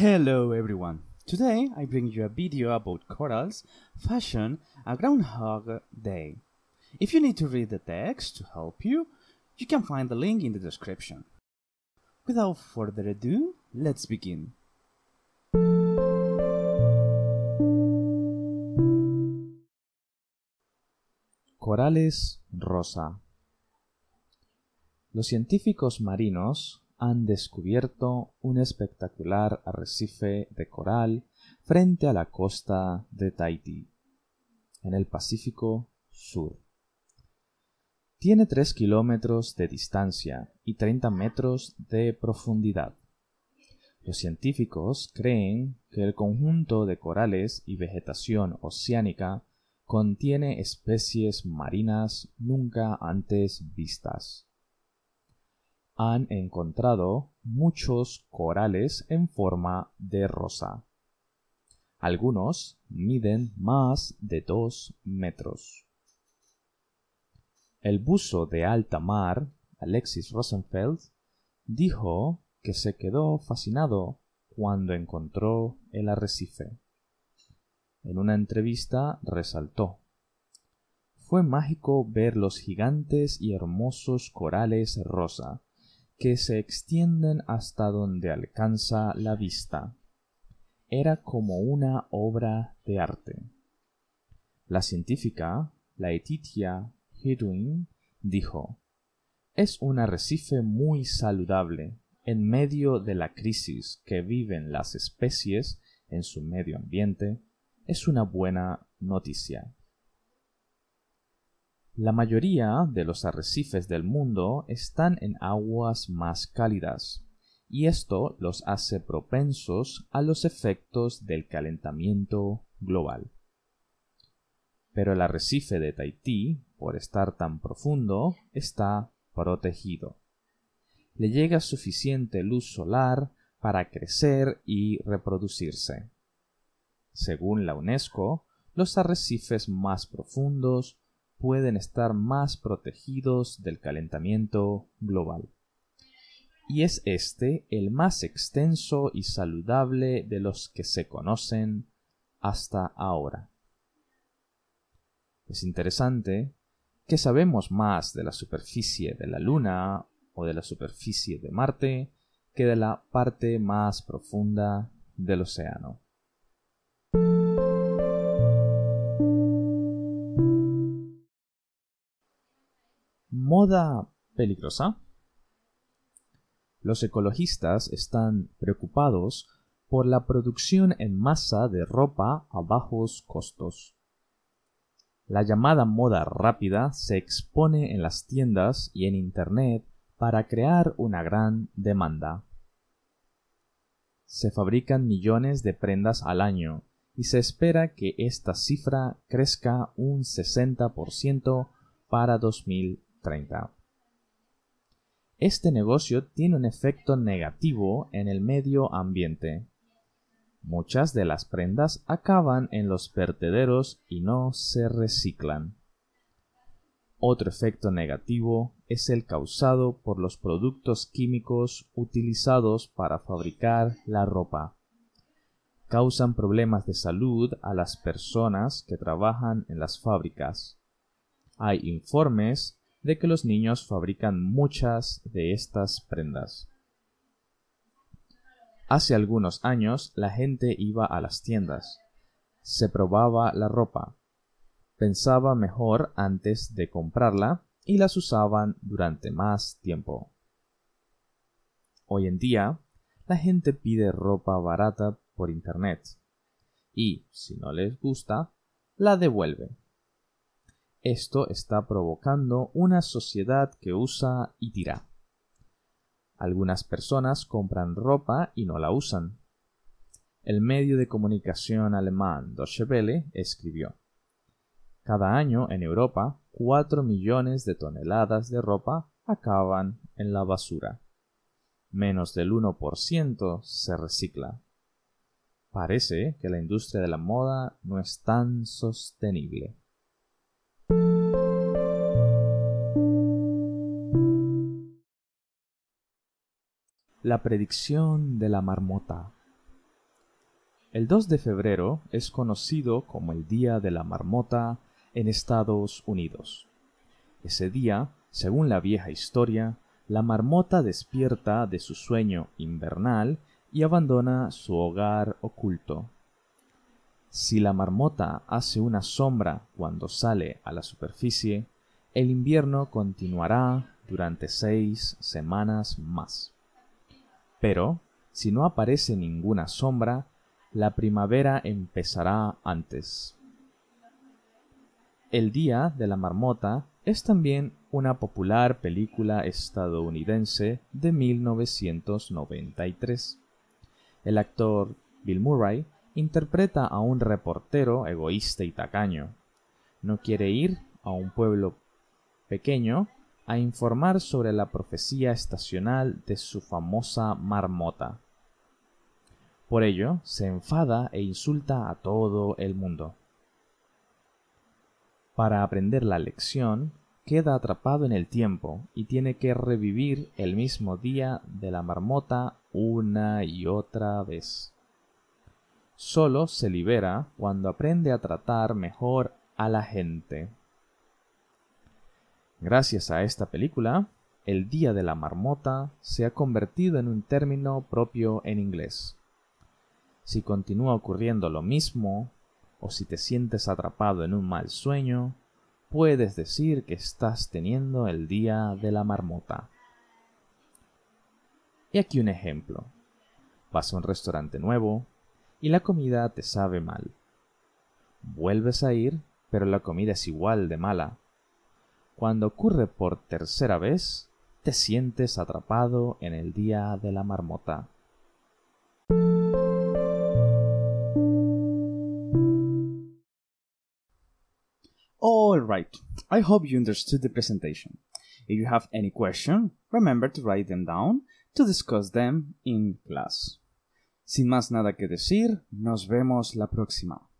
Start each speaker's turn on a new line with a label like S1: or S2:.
S1: Hello everyone! Today I bring you a video about corals, fashion, and Groundhog Day. If you need to read the text to help you, you can find the link in the description. Without further ado, let's begin. Corales rosa. Los científicos marinos han descubierto un espectacular arrecife de coral frente a la costa de Tahití, en el Pacífico Sur. Tiene 3 kilómetros de distancia y 30 metros de profundidad. Los científicos creen que el conjunto de corales y vegetación oceánica contiene especies marinas nunca antes vistas han encontrado muchos corales en forma de rosa. Algunos miden más de dos metros. El buzo de alta mar, Alexis Rosenfeld, dijo que se quedó fascinado cuando encontró el arrecife. En una entrevista resaltó Fue mágico ver los gigantes y hermosos corales rosa que se extienden hasta donde alcanza la vista. Era como una obra de arte. La científica, Laetitia Hedwin, dijo, Es un arrecife muy saludable en medio de la crisis que viven las especies en su medio ambiente, es una buena noticia. La mayoría de los arrecifes del mundo están en aguas más cálidas, y esto los hace propensos a los efectos del calentamiento global. Pero el arrecife de Tahití, por estar tan profundo, está protegido. Le llega suficiente luz solar para crecer y reproducirse. Según la UNESCO, los arrecifes más profundos pueden estar más protegidos del calentamiento global. Y es este el más extenso y saludable de los que se conocen hasta ahora. Es interesante que sabemos más de la superficie de la Luna o de la superficie de Marte que de la parte más profunda del océano. moda peligrosa? Los ecologistas están preocupados por la producción en masa de ropa a bajos costos. La llamada moda rápida se expone en las tiendas y en Internet para crear una gran demanda. Se fabrican millones de prendas al año y se espera que esta cifra crezca un 60% para 2020. 30. Este negocio tiene un efecto negativo en el medio ambiente. Muchas de las prendas acaban en los vertederos y no se reciclan. Otro efecto negativo es el causado por los productos químicos utilizados para fabricar la ropa. Causan problemas de salud a las personas que trabajan en las fábricas. Hay informes de que los niños fabrican muchas de estas prendas. Hace algunos años la gente iba a las tiendas, se probaba la ropa, pensaba mejor antes de comprarla y las usaban durante más tiempo. Hoy en día, la gente pide ropa barata por Internet y, si no les gusta, la devuelve. Esto está provocando una sociedad que usa y tira. Algunas personas compran ropa y no la usan. El medio de comunicación alemán Deutsche Welle escribió: Cada año en Europa, 4 millones de toneladas de ropa acaban en la basura. Menos del 1% se recicla. Parece que la industria de la moda no es tan sostenible. La predicción de la marmota. El 2 de febrero es conocido como el Día de la Marmota en Estados Unidos. Ese día, según la vieja historia, la marmota despierta de su sueño invernal y abandona su hogar oculto. Si la marmota hace una sombra cuando sale a la superficie, el invierno continuará durante seis semanas más. Pero, si no aparece ninguna sombra, la primavera empezará antes. El Día de la Marmota es también una popular película estadounidense de 1993. El actor Bill Murray interpreta a un reportero egoísta y tacaño. No quiere ir a un pueblo pequeño a informar sobre la profecía estacional de su famosa marmota. Por ello, se enfada e insulta a todo el mundo. Para aprender la lección, queda atrapado en el tiempo y tiene que revivir el mismo día de la marmota una y otra vez. Solo se libera cuando aprende a tratar mejor a la gente. Gracias a esta película, el Día de la Marmota se ha convertido en un término propio en inglés. Si continúa ocurriendo lo mismo, o si te sientes atrapado en un mal sueño, puedes decir que estás teniendo el Día de la Marmota. Y aquí un ejemplo. Vas a un restaurante nuevo y la comida te sabe mal. Vuelves a ir, pero la comida es igual de mala cuando ocurre por tercera vez, te sientes atrapado en el día de la marmota. Alright, I hope you understood the presentation. If you have any question, remember to write them down to discuss them in class. Sin más nada que decir, nos vemos la próxima.